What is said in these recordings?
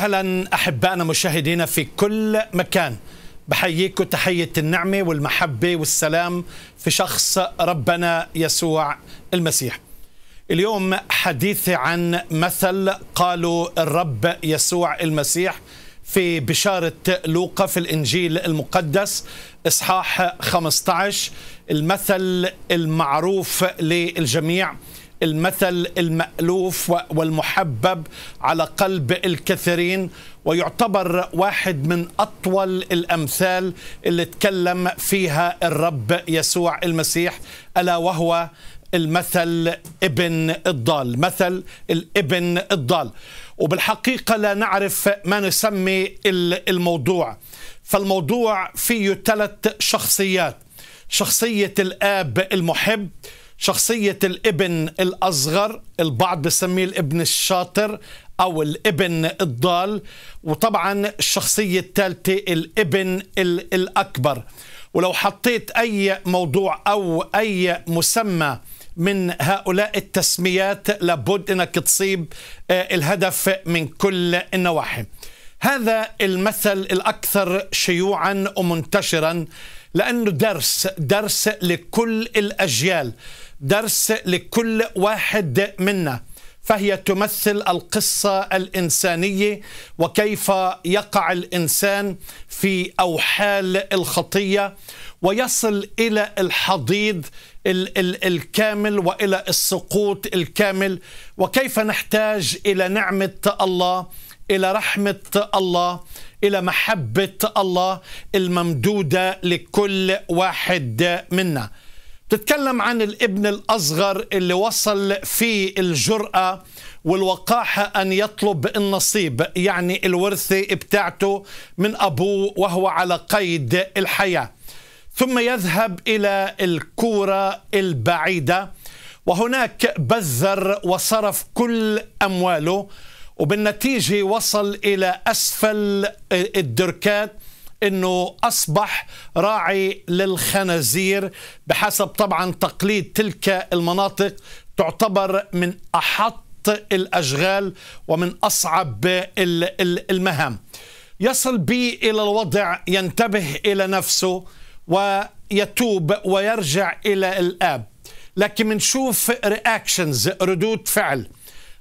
اهلا احبائنا مشاهدينا في كل مكان بحييكم تحيه النعمه والمحبه والسلام في شخص ربنا يسوع المسيح. اليوم حديثي عن مثل قالوا الرب يسوع المسيح في بشاره لوقا في الانجيل المقدس اصحاح 15 المثل المعروف للجميع المثل المألوف والمحبب على قلب الكثيرين ويعتبر واحد من أطول الأمثال اللي تكلم فيها الرب يسوع المسيح ألا وهو المثل ابن الضال مثل الابن الضال وبالحقيقة لا نعرف ما نسمي الموضوع فالموضوع فيه ثلاث شخصيات شخصية الآب المحب شخصية الابن الأصغر البعض بسميه الابن الشاطر أو الابن الضال وطبعا الشخصية الثالثة الابن الأكبر ولو حطيت أي موضوع أو أي مسمى من هؤلاء التسميات لابد أنك تصيب آه، الهدف من كل النواحي هذا المثل الأكثر شيوعا ومنتشرا لأنه درس درس لكل الأجيال درس لكل واحد منا فهي تمثل القصة الإنسانية وكيف يقع الإنسان في أوحال الخطية ويصل إلى الحضيض ال ال الكامل وإلى السقوط الكامل وكيف نحتاج إلى نعمة الله إلى رحمة الله إلى محبة الله الممدودة لكل واحد منا بتتكلم عن الابن الأصغر اللي وصل في الجرأة والوقاحة أن يطلب النصيب يعني الورثة بتاعته من أبوه وهو على قيد الحياة ثم يذهب إلى الكورة البعيدة وهناك بذر وصرف كل أمواله وبالنتيجة وصل إلى أسفل الدركات انه اصبح راعي للخنازير بحسب طبعا تقليد تلك المناطق تعتبر من احط الاشغال ومن اصعب المهام. يصل بي الى الوضع ينتبه الى نفسه ويتوب ويرجع الى الاب. لكن بنشوف رياكشنز ردود فعل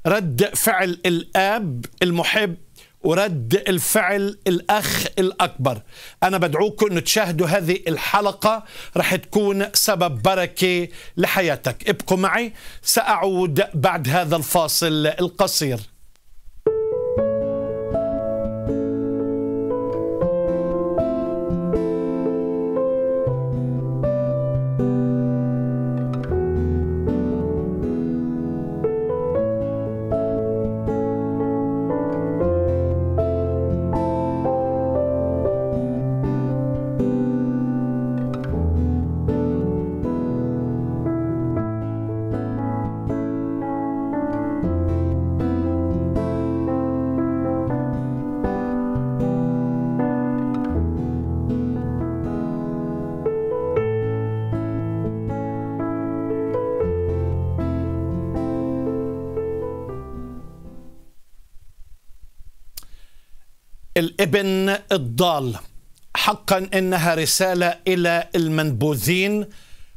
رد فعل الاب المحب ورد الفعل الأخ الأكبر أنا بدعوكم تشاهدوا هذه الحلقة رح تكون سبب بركة لحياتك ابقوا معي سأعود بعد هذا الفاصل القصير الابن الضال حقا انها رساله الى المنبوذين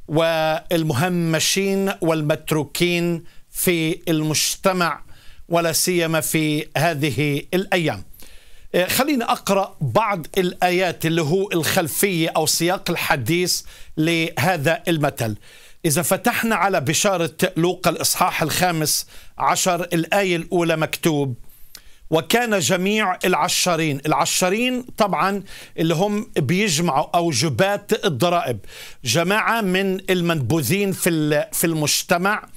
والمهمشين والمتروكين في المجتمع ولا سيما في هذه الايام. آه، خليني اقرا بعض الايات اللي هو الخلفيه او سياق الحديث لهذا المثل. إذا فتحنا على بشارة لوقا الإصحاح الخامس عشر الآية الأولى مكتوب وكان جميع العشارين العشارين طبعا اللي هم بيجمعوا أوجبات الضرائب جماعة من المنبوذين في, في المجتمع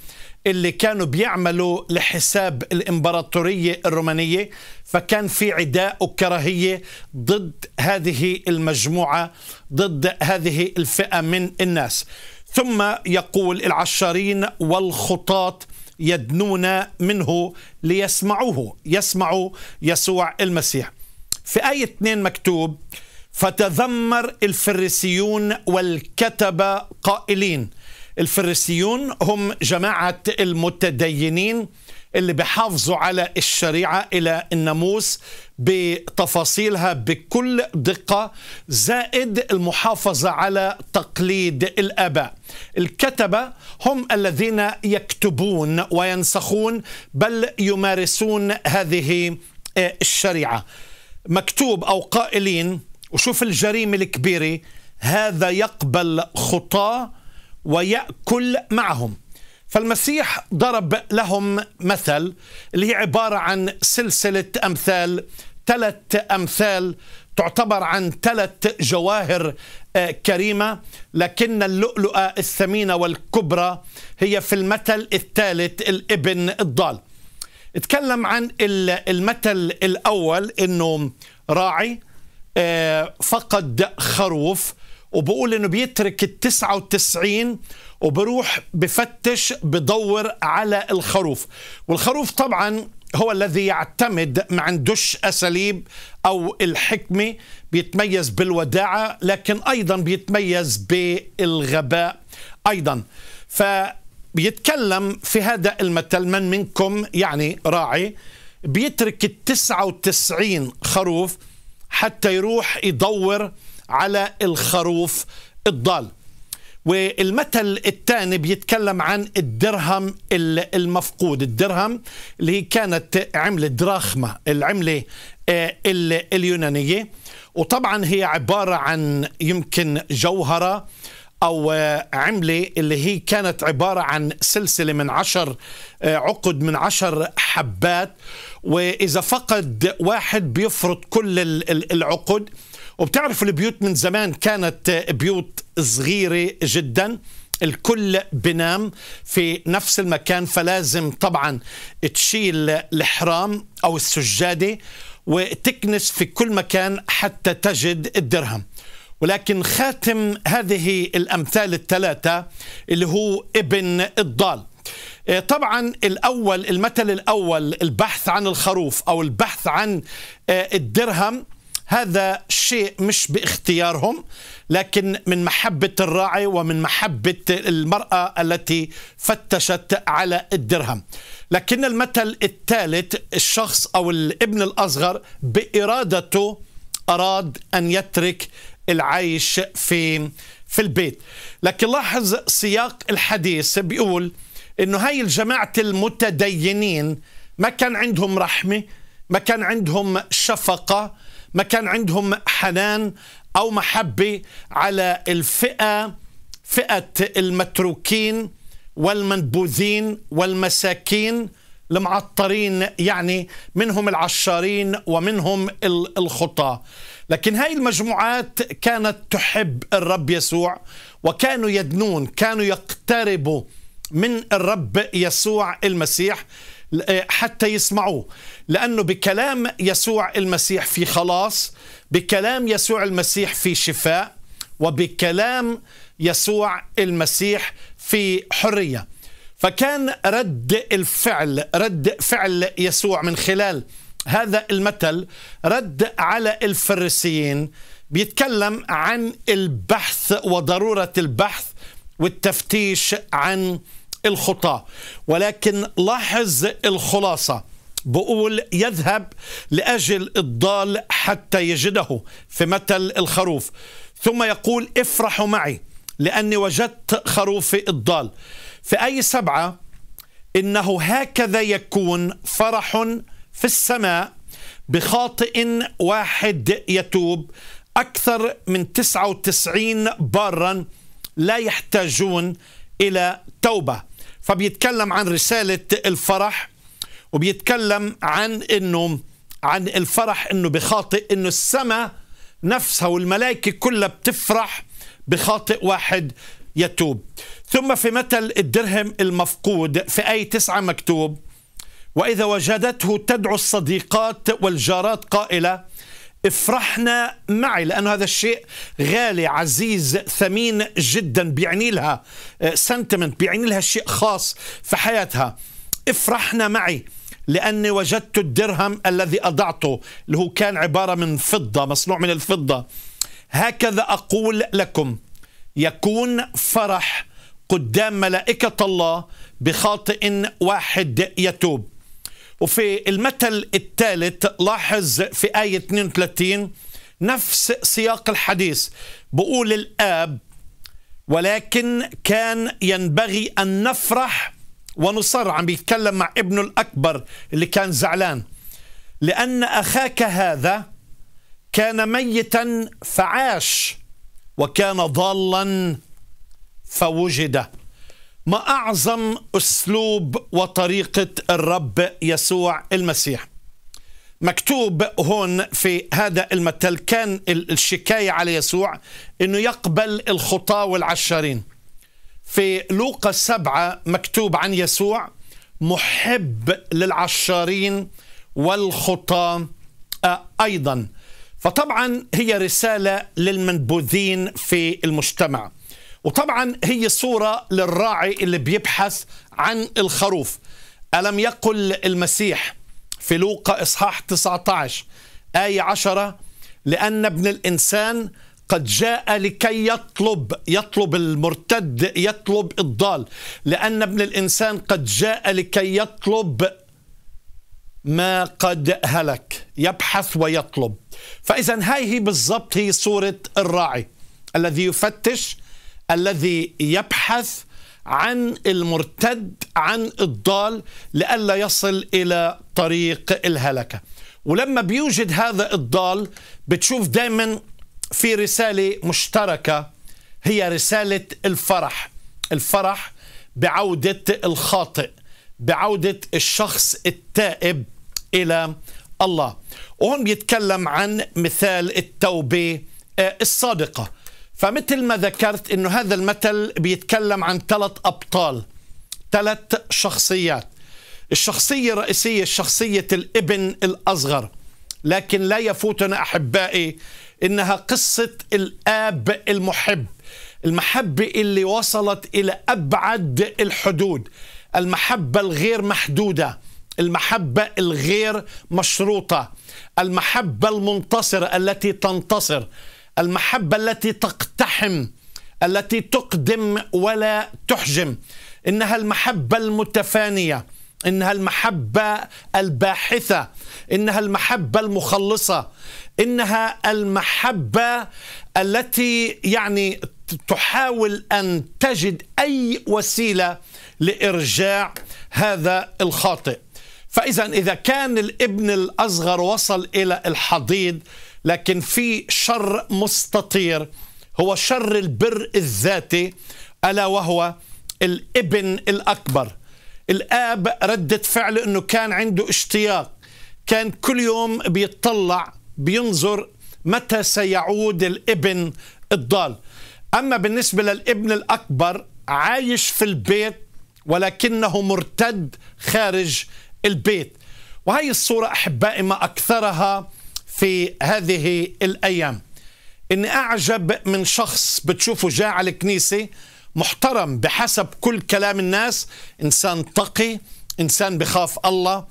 اللي كانوا بيعملوا لحساب الإمبراطورية الرومانية فكان في عداء وكراهية ضد هذه المجموعة ضد هذه الفئة من الناس ثم يقول العشارين والخطاط يدنون منه ليسمعوه يسمعوا يسوع المسيح في آية 2 مكتوب فتذمر الفريسيون والكتبة قائلين الفريسيون هم جماعة المتدينين اللي بحافظوا على الشريعة إلى الناموس بتفاصيلها بكل دقة زائد المحافظة على تقليد الآباء الكتبة هم الذين يكتبون وينسخون بل يمارسون هذه آه، الشريعة مكتوب أو قائلين وشوف الجريمة الكبيرة هذا يقبل خطاه ويأكل معهم فالمسيح ضرب لهم مثل اللي هي عبارة عن سلسلة أمثال ثلاث أمثال تعتبر عن ثلاث جواهر آه، كريمة لكن اللؤلؤة الثمينة والكبرى هي في المثل الثالث الابن الضال اتكلم عن المثل الأول أنه راعي آه، فقد خروف وبقول أنه بيترك التسعة 99 وبروح بفتش بدور على الخروف والخروف طبعا هو الذي يعتمد ما عندوش أساليب أو الحكمة بيتميز بالوداعة لكن أيضا بيتميز بالغباء أيضا فبيتكلم في هذا المثل من منكم يعني راعي بيترك التسعة وتسعين خروف حتى يروح يدور على الخروف الضال والمثل الثاني بيتكلم عن الدرهم المفقود الدرهم اللي هي كانت عملة دراخمة العملة آه، اليونانية وطبعا هي عبارة عن يمكن جوهرة أو آه، عملة اللي هي كانت عبارة عن سلسلة من عشر آه، عقد من عشر حبات وإذا فقد واحد بيفرط كل العقد وبتعرف البيوت من زمان كانت بيوت صغيرة جدا الكل بنام في نفس المكان فلازم طبعا تشيل الحرام أو السجادة وتكنس في كل مكان حتى تجد الدرهم ولكن خاتم هذه الأمثال الثلاثة اللي هو ابن الضال آه، طبعا الأول المثل الأول البحث عن الخروف أو البحث عن آه، الدرهم هذا شيء مش باختيارهم لكن من محبة الراعي ومن محبة المرأة التي فتشت على الدرهم لكن المثل الثالث الشخص أو الابن الأصغر بإرادته أراد أن يترك العيش في في البيت لكن لاحظ سياق الحديث بيقول انه هاي الجماعة المتدينين ما كان عندهم رحمة ما كان عندهم شفقة ما كان عندهم حنان أو محبة على الفئة فئة المتروكين والمنبوذين والمساكين المعطرين يعني منهم العشارين ومنهم الخطاة لكن هاي المجموعات كانت تحب الرب يسوع وكانوا يدنون كانوا يقتربوا من الرب يسوع المسيح إيه، حتى يسمعوه لأنه بكلام يسوع المسيح في خلاص بكلام يسوع المسيح في شفاء وبكلام يسوع المسيح في حرية فكان رد الفعل رد فعل يسوع من خلال هذا المثل رد على الفريسيين بيتكلم عن البحث وضرورة البحث والتفتيش عن الخطاة ولكن لاحظ الخلاصة بقول يذهب لأجل الضال حتى يجده في مثل الخروف ثم يقول افرحوا معي لأني وجدت خروفي الضال في أي سبعة إنه هكذا يكون فرح في السماء بخاطئ واحد يتوب أكثر من 99 بارا لا يحتاجون إلى توبة فبيتكلم عن رسالة الفرح وبيتكلم عن انه عن الفرح انه بخاطئ انه السماء نفسها والملائكة كلها بتفرح بخاطئ واحد يتوب ثم في مثل الدرهم المفقود في آية تسعة مكتوب وإذا وجدته تدعو الصديقات والجارات قائلة افرحنا معي لأن هذا الشيء غالي عزيز ثمين جدا بيعني لها سنتمنت آه، بيعني لها شيء خاص في حياتها افرحنا معي لأني وجدت الدرهم الذي أضعته اللي هو كان عبارة من فضة مصنوع من الفضة هكذا أقول لكم يكون فرح قدام ملائكة الله بخاطئ واحد يتوب وفي المثل الثالث لاحظ في آية 32 نفس سياق الحديث بقول الآب ولكن كان ينبغي أن نفرح ونصر عم بيتكلم مع ابنه الأكبر اللي كان زعلان لأن أخاك هذا كان ميتا فعاش وكان ضالا فوجد ما أعظم أسلوب وطريقة الرب يسوع المسيح مكتوب هون في هذا المثل كان الشكاية على يسوع أنه يقبل الخطاة والعشارين في لوقا سبعة مكتوب عن يسوع محب للعشارين والخطاة آه، أيضا فطبعا هي رسالة للمنبوذين في المجتمع وطبعا هي صورة للراعي اللي بيبحث عن الخروف ألم يقل المسيح في لوقا إصحاح 19 آية 10 لأن ابن الإنسان قد جاء لكي يطلب يطلب المرتد يطلب الضال لأن ابن الإنسان قد جاء لكي يطلب ما قد هلك يبحث ويطلب فإذا هاي هي بالضبط هي صورة الراعي الذي يفتش الذي يبحث عن المرتد عن الضال لئلا يصل الى طريق الهلكه ولما بيوجد هذا الضال بتشوف دائما في رساله مشتركه هي رساله الفرح الفرح بعوده الخاطئ بعوده الشخص التائب الى الله وهم بيتكلم عن مثال التوبه آه، الصادقه فمثل ما ذكرت انه هذا المثل بيتكلم عن ثلاث ابطال ثلاث شخصيات الشخصيه الرئيسيه شخصيه الابن الاصغر لكن لا يفوتنا احبائي انها قصه الاب المحب المحبه اللي وصلت الى ابعد الحدود المحبه الغير محدوده المحبه الغير مشروطه المحبه المنتصره التي تنتصر المحبة التي تقتحم التي تقدم ولا تحجم إنها المحبة المتفانية إنها المحبة الباحثة إنها المحبة المخلصة إنها المحبة التي يعني تحاول أن تجد أي وسيلة لإرجاع هذا الخاطئ فإذا إذا كان الابن الأصغر وصل إلى الحضيض لكن في شر مستطير هو شر البر الذاتي ألا وهو الابن الأكبر الآب ردة فعله أنه كان عنده اشتياق كان كل يوم بيطلع بينظر متى سيعود الابن الضال أما بالنسبة للابن الأكبر عايش في البيت ولكنه مرتد خارج البيت وهي الصورة أحبائي ما أكثرها في هذه الأيام إني أعجب من شخص بتشوفه جاء على الكنيسة محترم بحسب كل كلام الناس إنسان تقي إنسان بخاف الله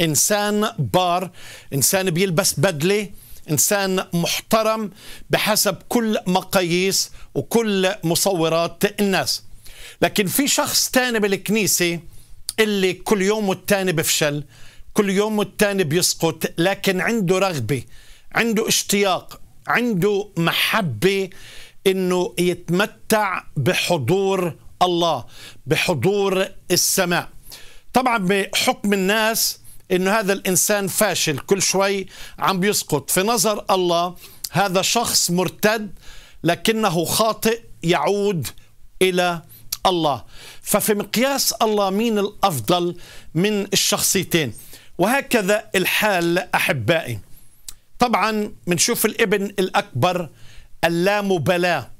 إنسان بار إنسان بيلبس بدلة إنسان محترم بحسب كل مقاييس وكل مصورات الناس لكن في شخص تاني بالكنيسة اللي كل يوم والتاني بفشل كل يوم والتاني بيسقط لكن عنده رغبة عنده اشتياق عنده محبة انه يتمتع بحضور الله بحضور السماء طبعا بحكم الناس انه هذا الانسان فاشل كل شوي عم بيسقط في نظر الله هذا شخص مرتد لكنه خاطئ يعود الى الله ففي مقياس الله مين الافضل من الشخصيتين وهكذا الحال أحبائي طبعا بنشوف الابن الأكبر اللامبالاة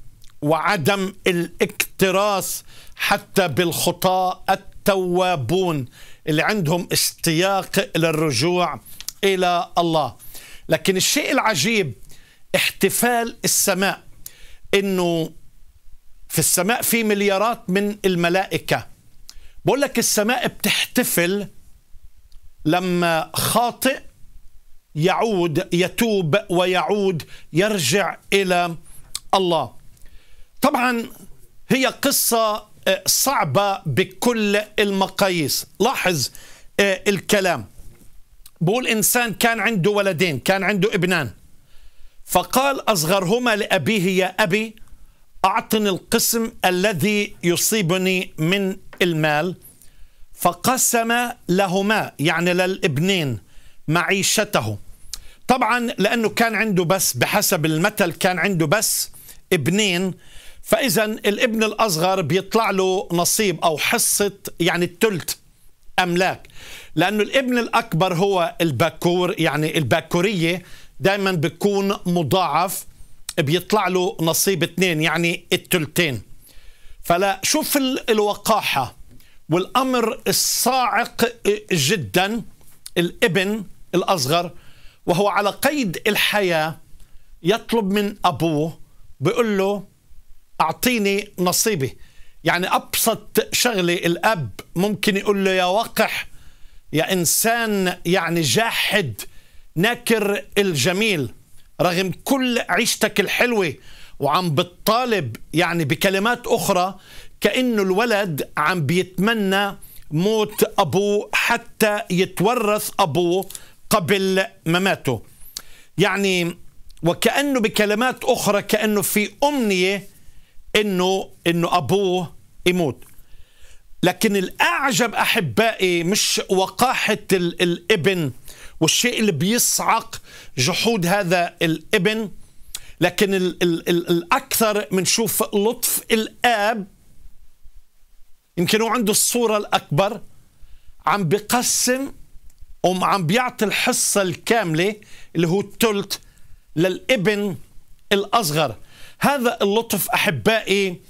وعدم الاكتراث حتى بالخطاة التوابون اللي عندهم اشتياق للرجوع إلى الله لكن الشيء العجيب احتفال السماء انه في السماء في مليارات من الملائكه بقول لك السماء بتحتفل لما خاطئ يعود يتوب ويعود يرجع الى الله طبعا هي قصه آه، صعبه بكل المقاييس لاحظ آه، الكلام بقول انسان كان عنده ولدين كان عنده ابنان فقال اصغرهما لابيه يا ابي اعطني القسم الذي يصيبني من المال فقسم لهما يعني للابنين معيشته طبعا لأنه كان عنده بس بحسب المثل كان عنده بس ابنين فإذا الابن الأصغر بيطلع له نصيب أو حصة يعني الثلث أملاك لأنه الابن الأكبر هو الباكور يعني الباكورية دائما بيكون مضاعف بيطلع له نصيب اثنين يعني الثلثين فلا شوف الوقاحة والأمر الصاعق جدا الابن الأصغر وهو على قيد الحياة يطلب من أبوه بيقول له أعطيني نصيبي يعني أبسط شغلة الأب ممكن يقول له يا وقح يا إنسان يعني جاحد ناكر الجميل رغم كل عيشتك الحلوة وعم بتطالب يعني بكلمات أخرى كأنه الولد عم بيتمنى موت أبوه حتى يتورث أبوه قبل مماته يعني وكأنه بكلمات أخرى كأنه في أمنية أنه, إنه أبوه يموت لكن الأعجب أحبائي مش وقاحة الابن والشيء اللي بيصعق جحود هذا الابن لكن الأكثر منشوف لطف الآب يمكن هو عنده الصورة الأكبر عم بقسم وعم بيعطي الحصة الكاملة اللي هو الثلث للابن الأصغر هذا اللطف أحبائي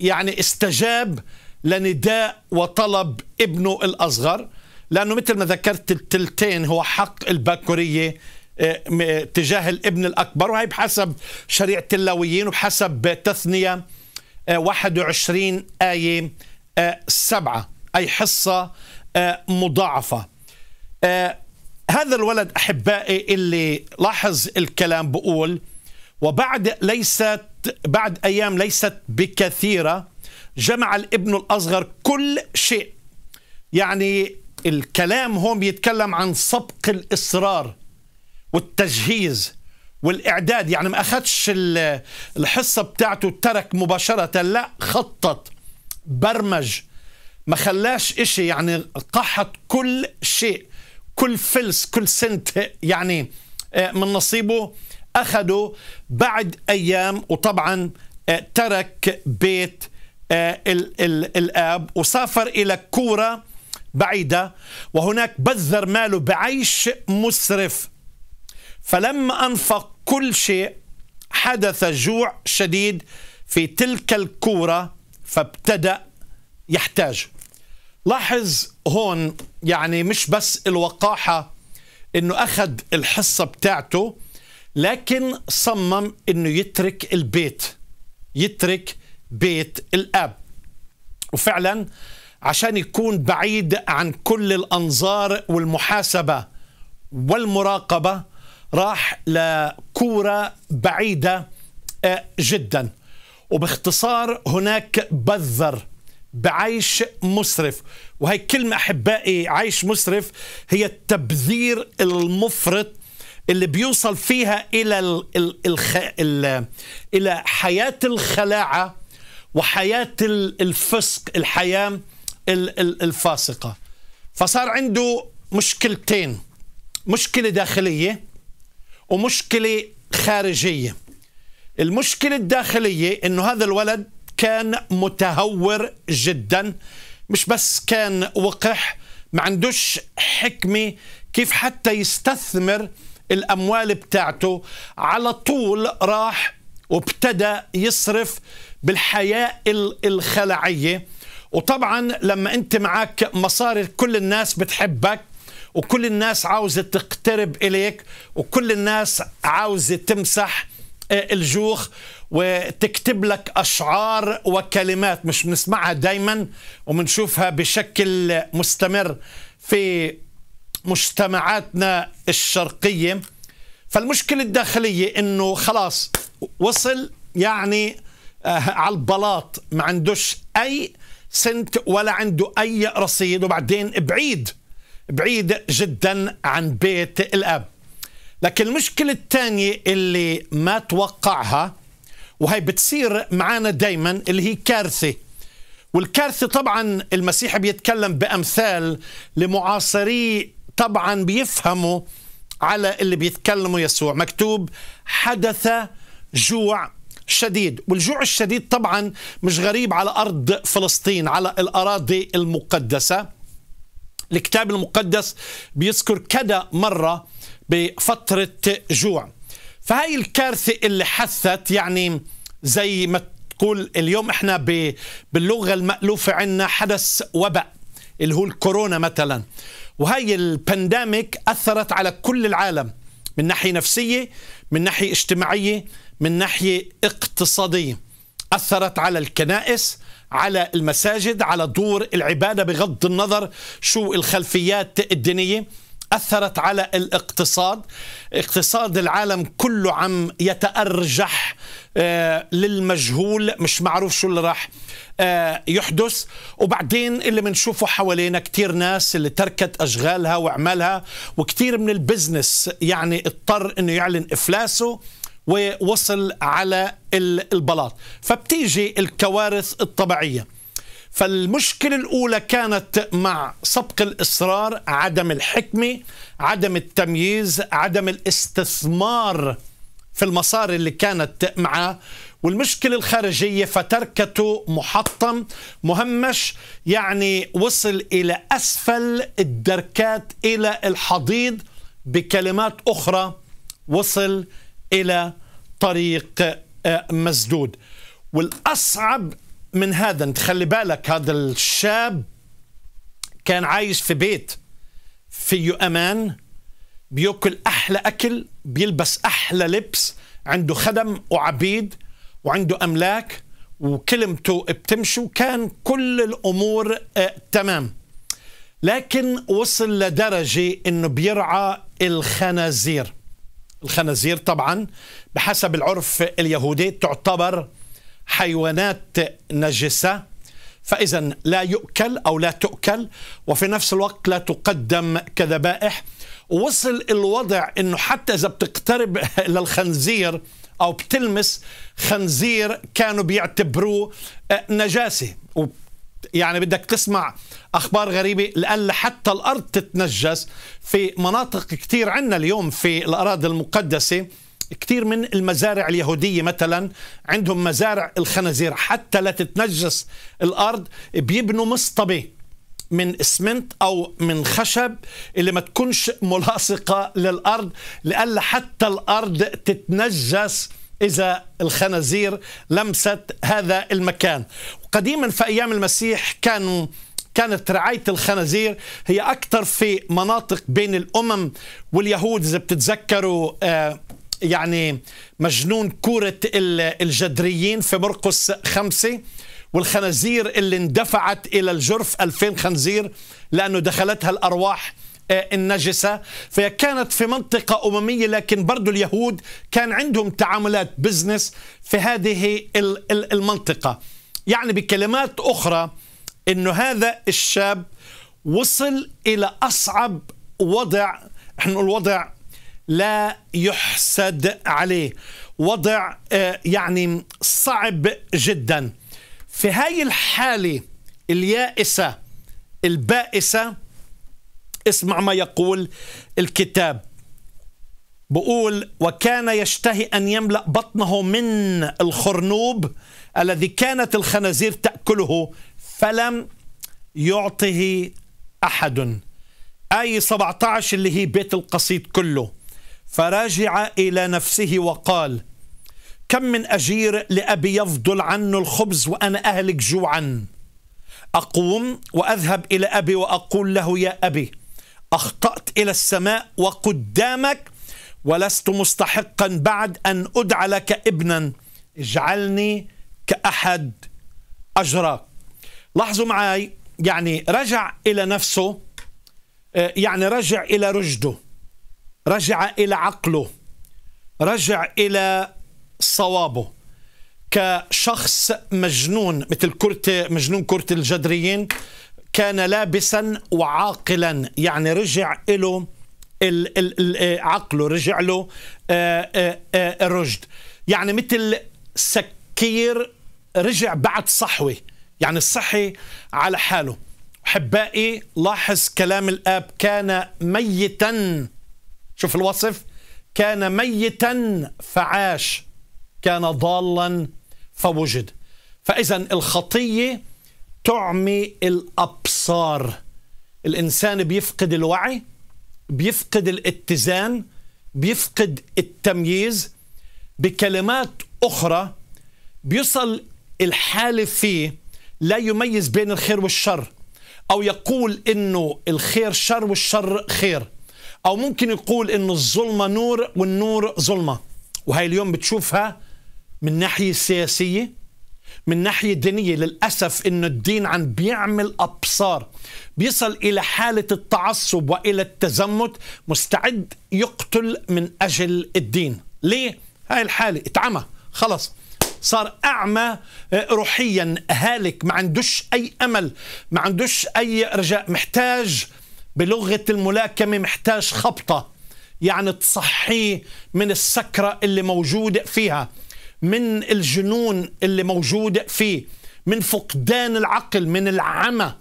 يعني استجاب لنداء وطلب ابنه الأصغر لأنه مثل ما ذكرت التلتين هو حق الباكورية آه، تجاه الابن الأكبر وهي بحسب شريعة اللاويين وبحسب تثنية 21 آه، آية آه، سبعة أي حصة آه، مضاعفة آه، هذا الولد أحبائي اللي لاحظ الكلام بقول وبعد ليست بعد أيام ليست بكثيرة جمع الابن الأصغر كل شيء يعني الكلام هون بيتكلم عن سبق الإصرار والتجهيز والإعداد يعني ما أخذش الحصة بتاعته ترك مباشرة لا خطط برمج ما خلاش إشي يعني قحط كل شيء كل فلس كل سنت يعني آه، من نصيبه أخده بعد أيام وطبعا آه، ترك بيت الـ آه، الـ الآب وسافر إلى كورة بعيدة وهناك بذر ماله بعيش مسرف فلما أنفق كل شيء حدث جوع شديد في تلك الكورة فابتدأ يحتاج لاحظ هون يعني مش بس الوقاحة انه اخذ الحصة بتاعته لكن صمم انه يترك البيت يترك بيت الاب وفعلا عشان يكون بعيد عن كل الانظار والمحاسبة والمراقبة راح لكورة بعيدة آه، جدا وباختصار هناك بذر بعيش مسرف وهي كلمة أحبائي عيش مسرف هي التبذير المفرط اللي بيوصل فيها إلى الـ الـ الخ... الـ إلى حياة الخلاعة وحياة الفسق الحياة الفاسقة فصار عنده مشكلتين مشكلة داخلية ومشكلة خارجية المشكلة الداخلية أنه هذا الولد كان متهور جدا مش بس كان وقح ما عندوش حكمة كيف حتى يستثمر الأموال بتاعته على طول راح وابتدى يصرف بالحياة الخلعية وطبعا لما انت معك مصاري كل الناس بتحبك وكل الناس عاوزة تقترب إليك وكل الناس عاوزة تمسح الجوخ وتكتب لك أشعار وكلمات مش بنسمعها دايما وبنشوفها بشكل مستمر في مجتمعاتنا الشرقية فالمشكلة الداخلية أنه خلاص وصل يعني آه، على البلاط ما عندوش أي سنت ولا عنده أي رصيد وبعدين بعيد بعيد جدا عن بيت الأب لكن المشكلة الثانية اللي ما توقعها وهي بتصير معانا دايما اللي هي كارثة والكارثة طبعا المسيح بيتكلم بأمثال لمعاصريه طبعا بيفهموا على اللي بيتكلموا يسوع مكتوب حدث جوع شديد والجوع الشديد طبعا مش غريب على أرض فلسطين على الأراضي المقدسة الكتاب المقدس بيذكر كذا مرة بفترة جوع فهي الكارثة اللي حثت يعني زي ما تقول اليوم احنا باللغة المألوفة عندنا حدث وباء اللي هو الكورونا مثلا وهي البانداميك أثرت على كل العالم من ناحية نفسية من ناحية اجتماعية من ناحية اقتصادية أثرت على الكنائس على المساجد على دور العبادة بغض النظر شو الخلفيات الدينية أثرت على الاقتصاد اقتصاد العالم كله عم يتأرجح آه، للمجهول مش معروف شو اللي راح آه، يحدث وبعدين اللي بنشوفه حوالينا كتير ناس اللي تركت أشغالها وأعمالها وكتير من البزنس يعني اضطر أنه يعلن إفلاسه ووصل على البلاط فبتيجي الكوارث الطبيعيه فالمشكلة الأولى كانت مع سبق الإصرار عدم الحكمة عدم التمييز عدم الاستثمار في المصاري اللي كانت معه والمشكلة الخارجية فتركته محطم مهمش يعني وصل إلى أسفل الدركات إلى الحضيض بكلمات أخرى وصل إلى طريق آه، مسدود والأصعب من هذا انت خلي بالك هذا الشاب كان عايش في بيت فيه امان بياكل احلى اكل بيلبس احلى لبس عنده خدم وعبيد وعنده املاك وكلمته بتمشي وكان كل الامور آه تمام لكن وصل لدرجه انه بيرعى الخنازير الخنازير طبعا بحسب العرف اليهودي تعتبر حيوانات نجسة فإذا لا يؤكل أو لا تؤكل وفي نفس الوقت لا تقدم كذبائح وصل الوضع أنه حتى إذا بتقترب للخنزير أو بتلمس خنزير كانوا بيعتبروه آه، نجاسة يعني بدك تسمع اخبار غريبه لأن حتى الارض تتنجس في مناطق كثير عندنا اليوم في الاراضي المقدسه كثير من المزارع اليهودية مثلا عندهم مزارع الخنازير حتى لا تتنجس الأرض بيبنوا مصطبة من اسمنت او من خشب اللي ما تكونش ملاصقه للارض لألا حتى الارض تتنجس اذا الخنازير لمست هذا المكان وقديما في ايام المسيح كانوا كانت رعاية الخنازير هي أكثر في مناطق بين الأمم واليهود إذا بتتذكروا آه، يعني مجنون كرة الجدريين في مرقس خمسة والخنازير اللي اندفعت إلى الجرف 2000 خنزير لأنه دخلتها الأرواح آه، النجسة فهي كانت في منطقة أممية لكن برضو اليهود كان عندهم تعاملات بزنس في هذه المنطقة يعني بكلمات أخرى أنه هذا الشاب وصل إلى أصعب وضع نحن الوضع لا يحسد عليه وضع آه، يعني صعب جدا في هاي الحالة اليائسة البائسة اسمع ما يقول الكتاب بقول وكان يشتهي أن يملأ بطنه من الخرنوب الذي كانت الخنازير تأكله فلم يعطه أحد آية 17 اللي هي بيت القصيد كله فرجع إلى نفسه وقال كم من أجير لأبي يفضل عنه الخبز وأنا أهلك جوعا أقوم وأذهب إلى أبي وأقول له يا أبي أخطأت إلى السماء وقدامك ولست مستحقا بعد أن أدعى لك ابنا اجعلني كأحد أجراك لاحظوا معي يعني رجع إلى نفسه آه، يعني رجع إلى رشده رجع إلى عقله رجع إلى صوابه كشخص مجنون مثل كرة مجنون كرة الجدريين كان لابسا وعاقلا يعني رجع له عقله رجع له آه، آه، آه، الرشد يعني مثل سكير رجع بعد صحوة يعني الصحي على حاله أحبائي لاحظ كلام الآب كان ميتا شوف الوصف كان ميتا فعاش كان ضالا فوجد فإذا الخطية تعمي الأبصار الإنسان بيفقد الوعي بيفقد الاتزان بيفقد التمييز بكلمات أخرى بيصل الحال فيه لا يميز بين الخير والشر أو يقول إنه الخير شر والشر خير أو ممكن يقول إن الظلمة نور والنور ظلمة وهي اليوم بتشوفها من ناحية سياسية من ناحية دينية للأسف إنه الدين عم بيعمل أبصار بيصل إلى حالة التعصب وإلى التزمت مستعد يقتل من أجل الدين ليه؟ هاي الحالة اتعمى خلص صار أعمى آه، روحيا هالك ما عندوش أي أمل ما عندوش أي رجاء محتاج بلغة الملاكمة محتاج خبطة يعني تصحيه من السكرة اللي موجودة فيها من الجنون اللي موجودة فيه من فقدان العقل من العمى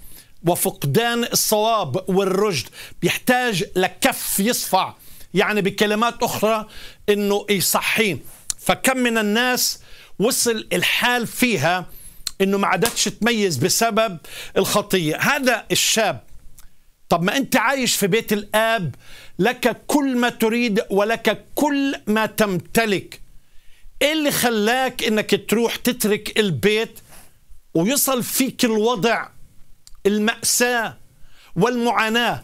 وفقدان الصواب والرشد بيحتاج لكف يصفع يعني بكلمات أخرى أنه يصحيه فكم من الناس وصل الحال فيها أنه ما عادتش تميز بسبب الخطية هذا الشاب طب ما أنت عايش في بيت الآب لك كل ما تريد ولك كل ما تمتلك إيه اللي خلاك إنك تروح تترك البيت ويصل فيك الوضع المأساة والمعاناة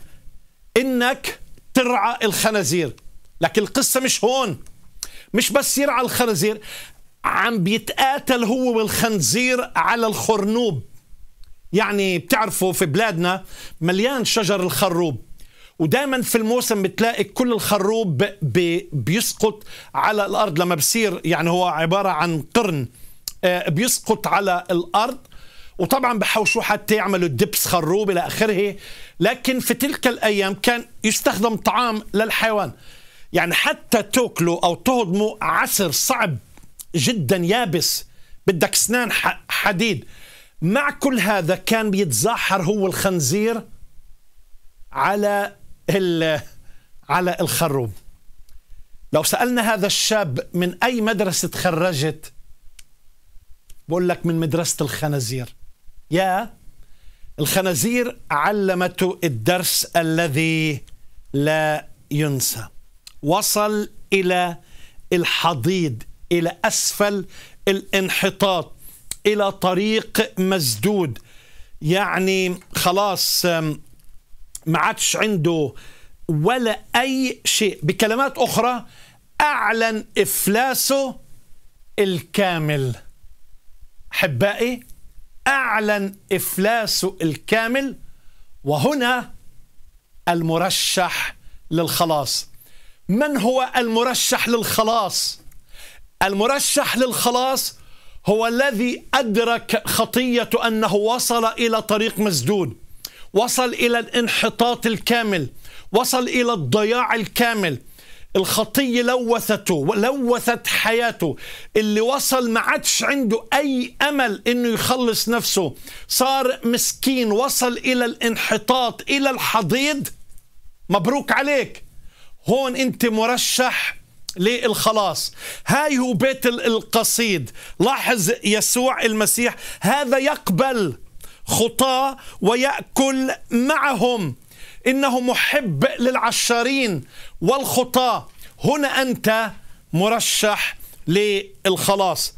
إنك ترعى الخنازير لكن القصة مش هون مش بس يرعى الخنازير عم بيتقاتل هو والخنزير على الخرنوب يعني بتعرفوا في بلادنا مليان شجر الخروب ودائما في الموسم بتلاقي كل الخروب بيسقط على الارض لما بصير يعني هو عباره عن قرن آه، بيسقط على الارض وطبعا بحوشوا حتى يعملوا الدبس خروب الى اخره لكن في تلك الايام كان يستخدم طعام للحيوان يعني حتى تاكلوا او تهضموا عسر صعب جدا يابس بدك اسنان حديد مع كل هذا كان بيتزاحر هو الخنزير على ال على الخروب لو سألنا هذا الشاب من أي مدرسة تخرجت بقول لك من مدرسة الخنازير يا الخنازير علمته الدرس الذي لا ينسى وصل إلى الحضيض إلى أسفل الانحطاط إلى طريق مسدود يعني خلاص ما عادش عنده ولا أي شيء بكلمات أخرى أعلن إفلاسه الكامل أحبائي أعلن إفلاسه الكامل وهنا المرشح للخلاص من هو المرشح للخلاص؟ المرشح للخلاص هو الذي أدرك خطية أنه وصل إلى طريق مسدود وصل إلى الانحطاط الكامل وصل إلى الضياع الكامل الخطية لوثته ولوثت حياته اللي وصل ما عادش عنده أي أمل إنه يخلص نفسه صار مسكين وصل إلى الانحطاط إلى الحضيض مبروك عليك هون أنت مرشح للخلاص هاي هو بيت القصيد لاحظ يسوع المسيح هذا يقبل خطاه ويأكل معهم إنه محب للعشارين والخطاه هنا أنت مرشح للخلاص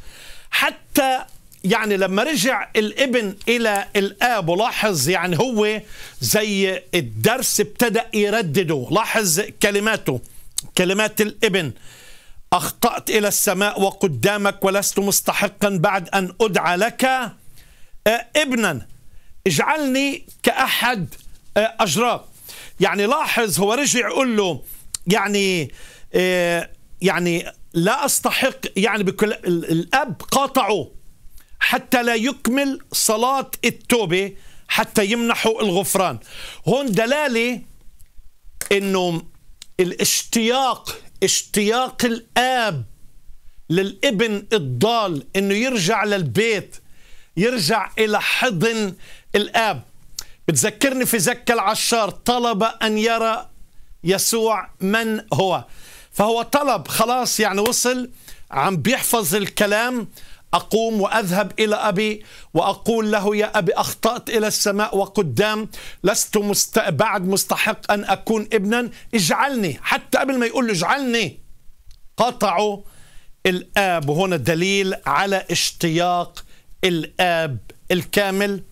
حتى يعني لما رجع الابن الى الاب ولاحظ يعني هو زي الدرس ابتدا يردده لاحظ كلماته كلمات الابن أخطأت إلى السماء وقدامك ولست مستحقا بعد أن أدعى لك ابنا اجعلني كأحد أجراك يعني لاحظ هو رجع يقول له يعني يعني لا أستحق يعني بكل الأب قاطعه حتى لا يكمل صلاة التوبة حتى يمنحه الغفران هون دلالة أنه الاشتياق اشتياق الاب للابن الضال انه يرجع للبيت يرجع الى حضن الاب بتذكرني في زكى العشار طلب ان يرى يسوع من هو فهو طلب خلاص يعني وصل عم بيحفظ الكلام أقوم وأذهب إلى أبي وأقول له يا أبي أخطأت إلى السماء وقدام لست مست... بعد مستحق أن أكون ابنا اجعلني حتى قبل ما يقول له اجعلني قطعوا الآب وهنا دليل على اشتياق الآب الكامل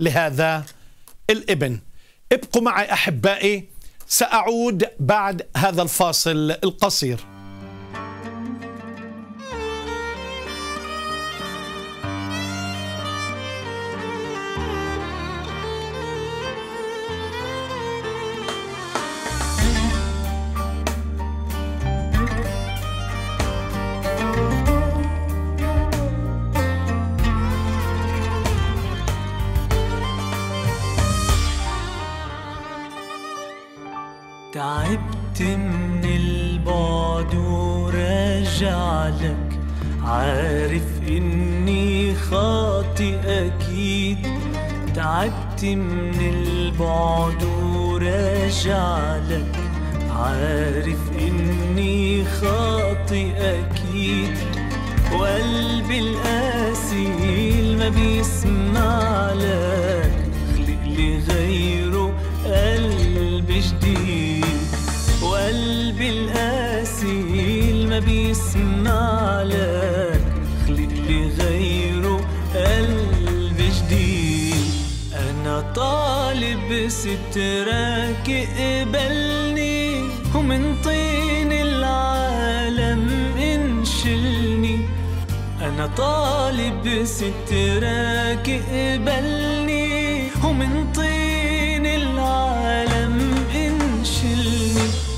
لهذا الابن ابقوا معي أحبائي سأعود بعد هذا الفاصل القصير عارف اني خاطي اكيد تعبت من البعد وراجع لك عارف اني خاطي اكيد وقلبي القاسي ما بيسمع لك خلق لي غيره قلب جديد وقلبي القاسي ما بيسمع لك خلق لي غيره قلب جديد انا طالب سترك اقبلني ومن طين العالم انشلني انا طالب سترك اقبلني ومن طين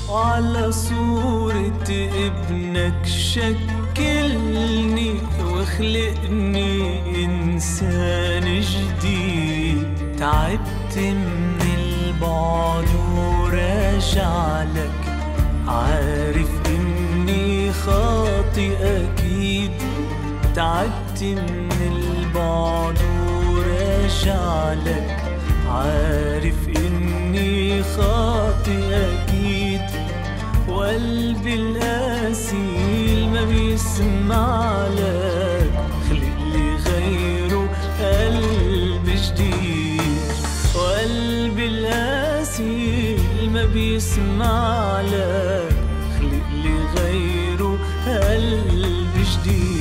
وعلى صورة ابنك شكلني وخلقني إنسان جديد تعبت من البعد وراجع لك عارف إني خاطئ أكيد تعبت من البعد وراجع لك عارف إني خاطئ أكيد قلبي القاسي ما بيسمع لك خلق لي غيره قلب جديد قلبي القاسي ما بيسمع لك خلق لي غيره قلب جديد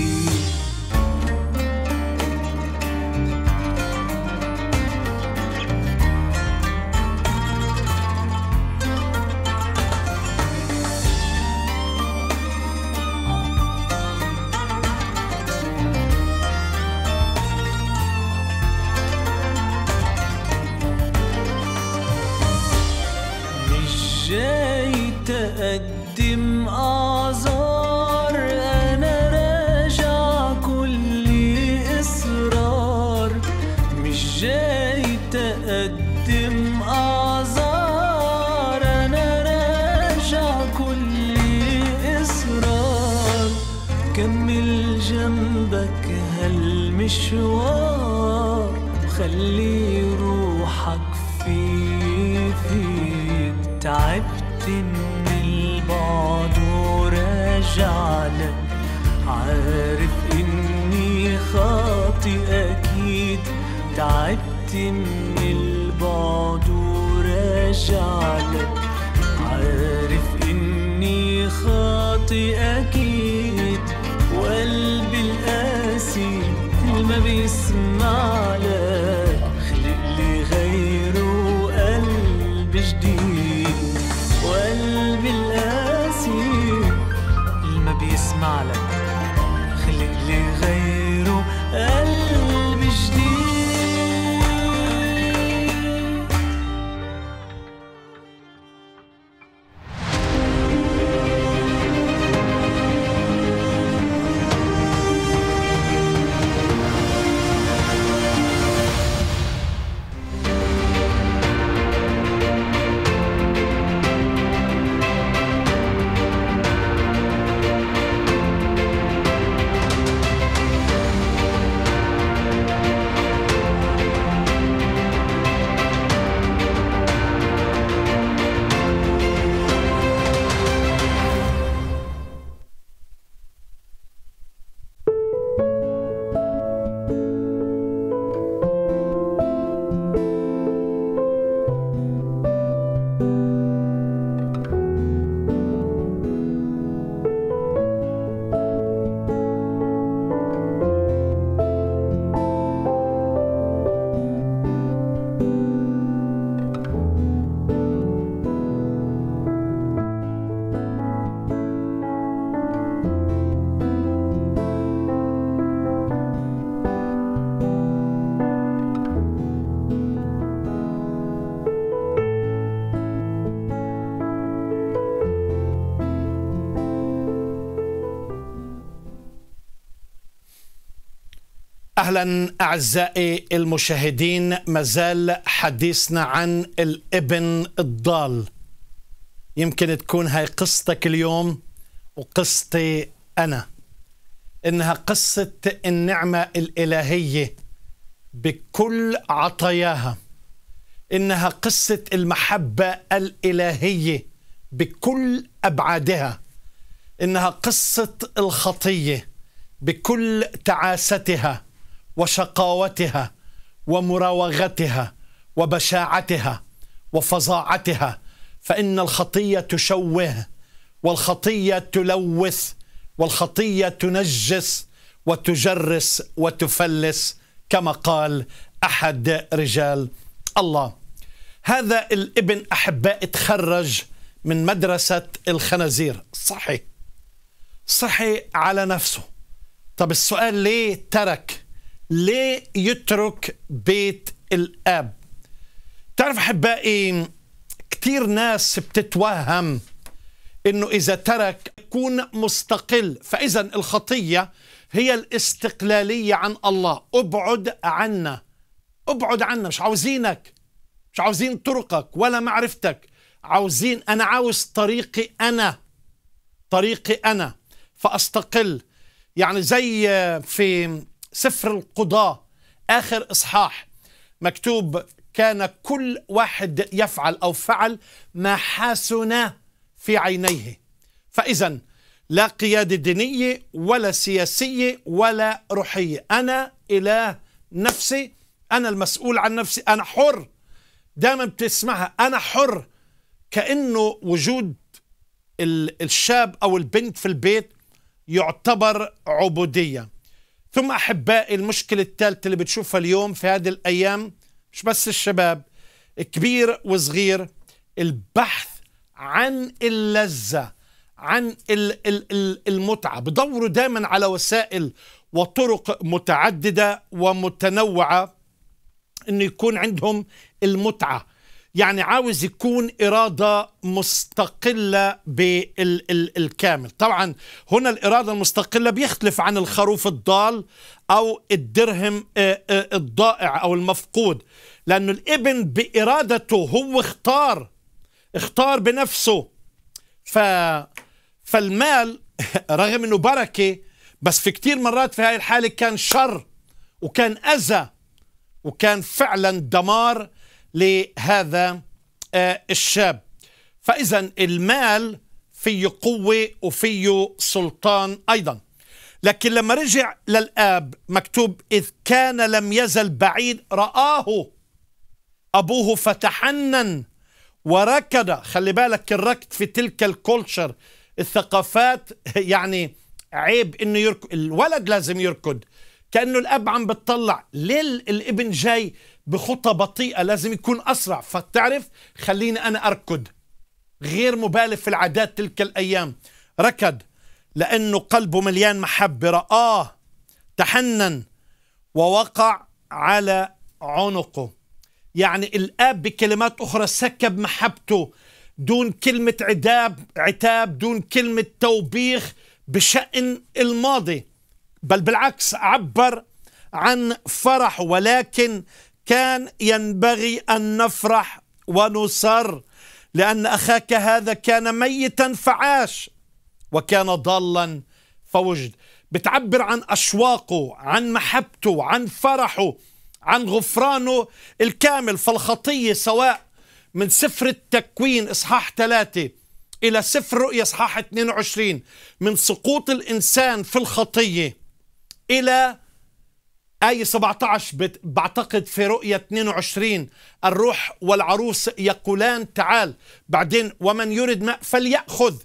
مشوار خليه أهلا أعزائي المشاهدين مازال حديثنا عن الابن الضال يمكن تكون هاي قصتك اليوم وقصتي أنا إنها قصة النعمة الإلهية بكل عطاياها إنها قصة المحبة الإلهية بكل أبعادها إنها قصة الخطية بكل تعاستها وشقاوتها ومراوغتها وبشاعتها وفظاعتها فإن الخطية تشوه والخطية تلوث والخطية تنجس وتجرس وتفلس كما قال أحد رجال الله هذا الابن أحباء تخرج من مدرسة الخنازير صحي صحي على نفسه طب السؤال ليه ترك ليترك بيت الاب تعرف احبائي كثير ناس بتتوهم انه اذا ترك يكون مستقل فاذا الخطيه هي الاستقلاليه عن الله ابعد عنا ابعد عنا مش عاوزينك مش عاوزين طرقك ولا معرفتك عاوزين انا عاوز طريقي انا طريقي انا فاستقل يعني زي في سفر القضاة آخر إصحاح مكتوب كان كل واحد يفعل أو فعل ما حسن في عينيه فإذا لا قيادة دينية ولا سياسية ولا روحية أنا إله نفسي أنا المسؤول عن نفسي أنا حر دائما بتسمعها أنا حر كأنه وجود الشاب أو البنت في البيت يعتبر عبودية ثم أحبائي المشكلة الثالثة اللي بتشوفها اليوم في هذه الأيام مش بس الشباب كبير وصغير البحث عن اللذة عن المتعة بدوروا دايما على وسائل وطرق متعددة ومتنوعة أنه يكون عندهم المتعة يعني عاوز يكون إرادة مستقلة بالكامل طبعا هنا الإرادة المستقلة بيختلف عن الخروف الضال أو الدرهم آه، آه، الضائع أو المفقود لأنه الابن بإرادته هو اختار اختار بنفسه ف فالمال رغم انه بركه بس في كتير مرات في هاي الحاله كان شر وكان اذى وكان فعلا دمار لهذا آه، الشاب فإذا المال فيه قوة وفيه سلطان أيضا لكن لما رجع للآب مكتوب إذ كان لم يزل بعيد رآه أبوه فتحنن وركض خلي بالك الركض في تلك الكولتشر الثقافات يعني عيب انه يركض الولد لازم يركض كانه الاب عم بتطلع ليه الابن جاي بخطى بطيئه لازم يكون اسرع فتعرف خليني انا اركض غير مبالغ في العادات تلك الايام ركض لانه قلبه مليان محبه رآه تحنن ووقع على عنقه يعني الاب بكلمات اخرى سكب محبته دون كلمه عتاب عتاب دون كلمه توبيخ بشان الماضي بل بالعكس عبر عن فرح ولكن كان ينبغي أن نفرح ونصر لأن أخاك هذا كان ميتا فعاش وكان ضالا فوجد بتعبر عن أشواقه عن محبته عن فرحه عن غفرانه الكامل فالخطية سواء من سفر التكوين إصحاح ثلاثة إلى سفر رؤيا إصحاح 22 من سقوط الإنسان في الخطية إلى آية 17 بعتقد في رؤية 22 الروح والعروس يقولان تعال بعدين ومن يرد ماء فليأخذ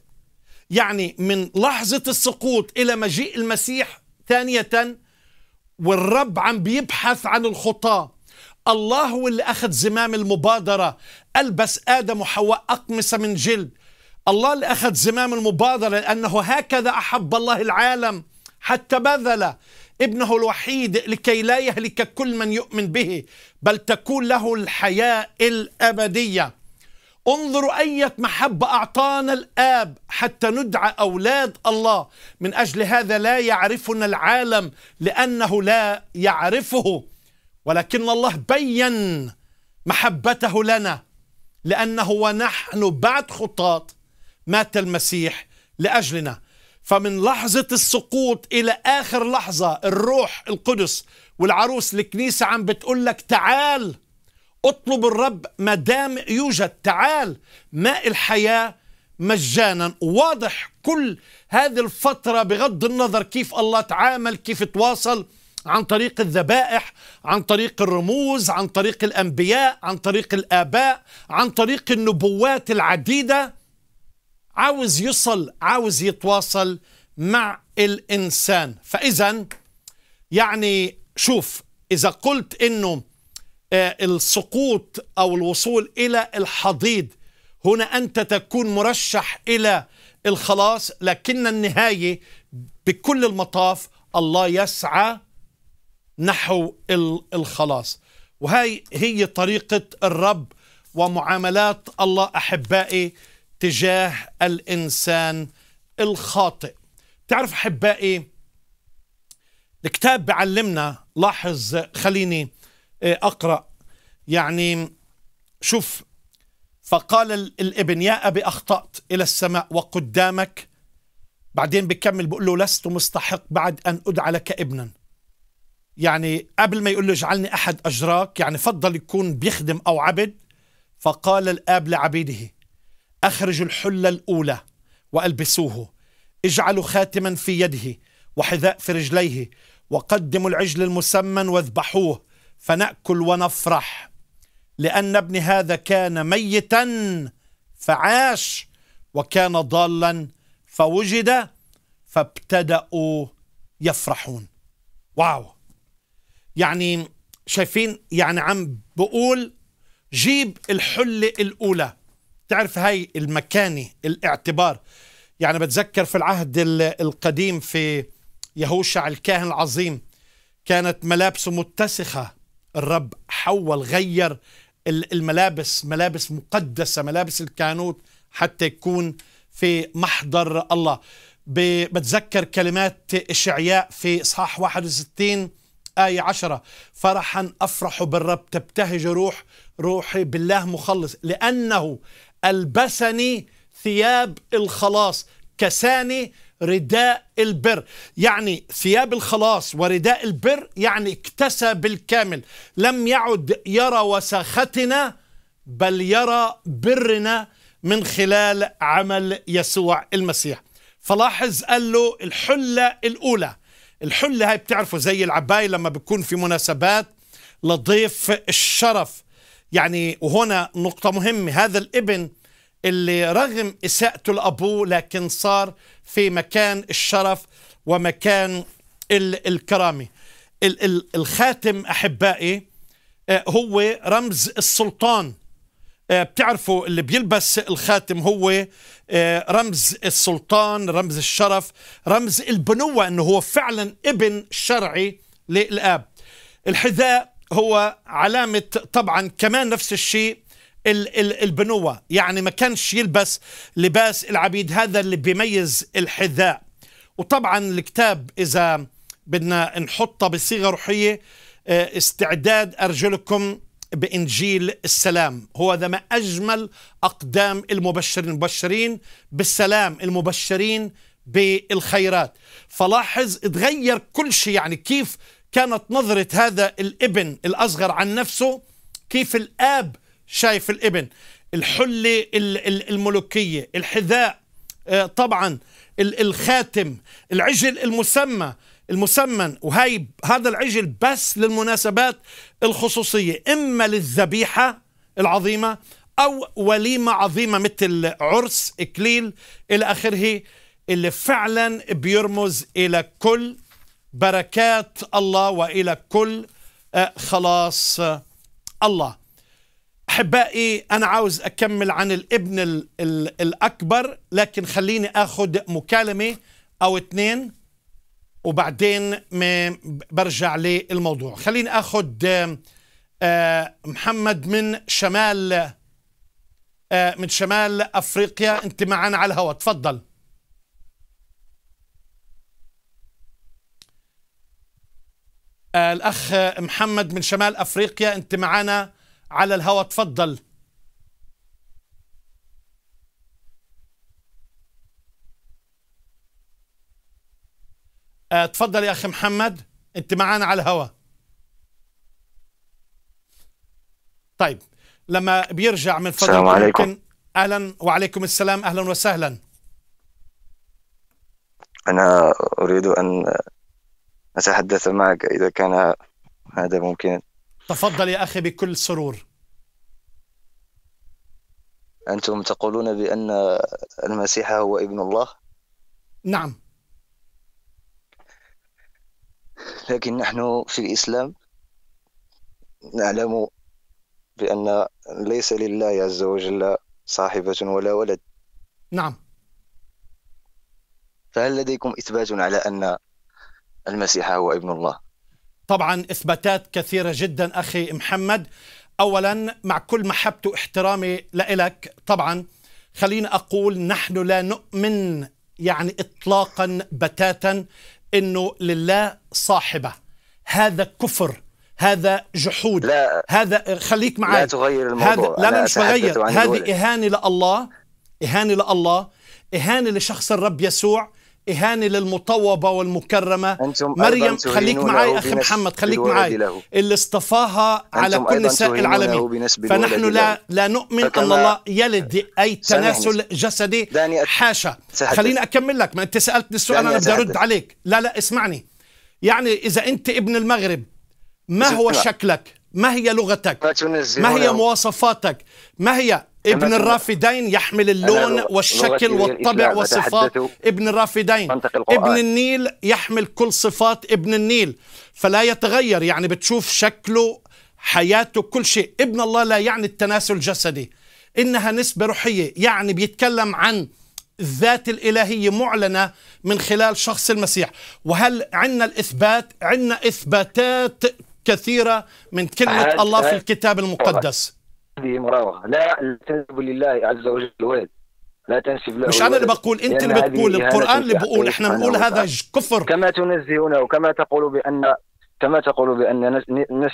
يعني من لحظة السقوط إلى مجيء المسيح ثانية والرب عم بيبحث عن الخطاة الله هو اللي أخذ زمام المبادرة ألبس آدم وحواء أقمصة من جلد الله اللي أخذ زمام المبادرة لأنه هكذا أحب الله العالم حتى بذل ابنه الوحيد لكي لا يهلك كل من يؤمن به بل تكون له الحياة الأبدية انظروا أية محبة أعطانا الآب حتى ندعى أولاد الله من أجل هذا لا يعرفنا العالم لأنه لا يعرفه ولكن الله بين محبته لنا لأنه ونحن بعد خطاط مات المسيح لأجلنا فمن لحظة السقوط إلى آخر لحظة الروح القدس والعروس الكنيسة عم بتقول لك تعال اطلب الرب ما دام يوجد تعال ماء الحياة مجانا واضح كل هذه الفترة بغض النظر كيف الله تعامل كيف تواصل عن طريق الذبائح عن طريق الرموز عن طريق الأنبياء عن طريق الآباء عن طريق النبوات العديدة عاوز يصل عاوز يتواصل مع الإنسان فإذا يعني شوف إذا قلت إنه آه، السقوط أو الوصول إلى الحضيض هنا أنت تكون مرشح إلى الخلاص لكن النهاية بكل المطاف الله يسعى نحو الخلاص وهي هي طريقة الرب ومعاملات الله أحبائي تجاه الإنسان الخاطئ تعرف أحبائي الكتاب بعلمنا لاحظ خليني آه، أقرأ يعني شوف فقال الابن يا أبي أخطأت إلى السماء وقدامك بعدين بكمل بقول له لست مستحق بعد أن أدعى لك ابنا يعني قبل ما يقول له اجعلني أحد أجراك يعني فضل يكون بيخدم أو عبد فقال الآب لعبيده أخرجوا الحلة الأولى وألبسوه اجعلوا خاتما في يده وحذاء في رجليه وقدموا العجل المسمن واذبحوه فنأكل ونفرح لأن ابن هذا كان ميتا فعاش وكان ضالا فوجد فابتدأوا يفرحون واو يعني شايفين يعني عم بقول جيب الحلة الأولى تعرف هاي المكانة الاعتبار يعني بتذكر في العهد القديم في يهوشع الكاهن العظيم كانت ملابسه متسخة الرب حول غير الملابس ملابس مقدسة ملابس الكهنوت حتى يكون في محضر الله بتذكر كلمات إشعياء في إصحاح 61 آية 10 فرحا أفرح بالرب تبتهج روح روحي بالله مخلص لأنه ألبسني ثياب الخلاص كساني رداء البر يعني ثياب الخلاص ورداء البر يعني اكتسى بالكامل لم يعد يرى وساختنا بل يرى برنا من خلال عمل يسوع المسيح فلاحظ قال له الحلة الأولى الحلة هاي بتعرفوا زي العباية لما بتكون في مناسبات لضيف الشرف يعني وهنا نقطة مهمة هذا الابن اللي رغم إساءته لأبوه لكن صار في مكان الشرف ومكان الكرامة الخاتم أحبائي آه، هو رمز السلطان آه، بتعرفوا اللي بيلبس الخاتم هو آه، رمز السلطان رمز الشرف رمز البنوة أنه هو فعلا ابن شرعي للآب الحذاء هو علامة طبعا كمان نفس الشيء البنوة يعني ما كانش يلبس لباس العبيد هذا اللي بيميز الحذاء وطبعا الكتاب إذا بدنا نحطه بصيغة روحية آه، استعداد أرجلكم بإنجيل السلام هو ذا ما أجمل أقدام المبشرين المبشرين بالسلام المبشرين بالخيرات فلاحظ اتغير كل شيء يعني كيف كانت نظرة هذا الابن الأصغر عن نفسه كيف الآب شايف الابن الحلة الملوكية الحذاء آه، طبعا الخاتم العجل المسمى المسمن وهي هذا العجل بس للمناسبات الخصوصية إما للذبيحة العظيمة أو وليمة عظيمة مثل عرس إكليل إلى آخره اللي فعلا بيرمز إلى كل بركات الله والى كل آه، خلاص آه، الله احبائي انا عاوز اكمل عن الابن الاكبر لكن خليني اخذ مكالمه او اثنين وبعدين برجع للموضوع خليني اخذ آه، محمد من شمال من شمال افريقيا انت معنا على الهواء تفضل الأخ محمد من شمال أفريقيا أنت معنا على الهواء تفضل آه، تفضل يا أخي محمد أنت معنا على الهواء طيب لما بيرجع من فضلك السلام عليكم أهلا وعليكم السلام أهلا وسهلا أنا أريد أن أتحدث معك إذا كان هذا ممكن تفضل يا أخي بكل سرور أنتم تقولون بأن المسيح هو ابن الله؟ نعم لكن نحن في الإسلام نعلم بأن ليس لله عز وجل صاحبة ولا ولد نعم فهل لديكم إثبات على أن المسيح هو ابن الله طبعا إثباتات كثيرة جدا أخي محمد أولا مع كل محبتي واحترامي لك طبعا خليني أقول نحن لا نؤمن يعني إطلاقا بتاتا أنه لله صاحبة هذا كفر هذا جحود لا هذا خليك معي لا تغير الموضوع هذا لا أنا مش بغير هذه إيه. إهانة لله إهانة لله إهانة لشخص الرب يسوع إهانة للمطوبة والمكرمة مريم خليك معي أخي محمد خليك معي اللي اصطفاها على كل نساء العالمين فنحن لا لا نؤمن أن الله يلد أي تناسل جسدي حاشا خليني أكمل لك ما أنت سألتني السؤال أنا بدي أرد عليك لا لا اسمعني يعني إذا أنت ابن المغرب ما هو شكلك ما هي لغتك ما هي مواصفاتك ما هي ابن الرافدين يحمل اللون والشكل والطبع والصفات ابن الرافدين ابن النيل يحمل كل صفات ابن النيل فلا يتغير يعني بتشوف شكله حياته كل شيء ابن الله لا يعني التناسل الجسدي إنها نسبة روحية يعني بيتكلم عن الذات الإلهية معلنة من خلال شخص المسيح وهل عندنا الإثبات عندنا إثباتات كثيرة من كلمة الله في الكتاب المقدس هذه مراوغه لا تنسب لله عز وجل الولد لا تنسب له مش انا اللي بقول انت اللي بتقول القران اللي بقول احنا بنقول هذا كفر كما تنزهون كما تقول بان كما تقول بان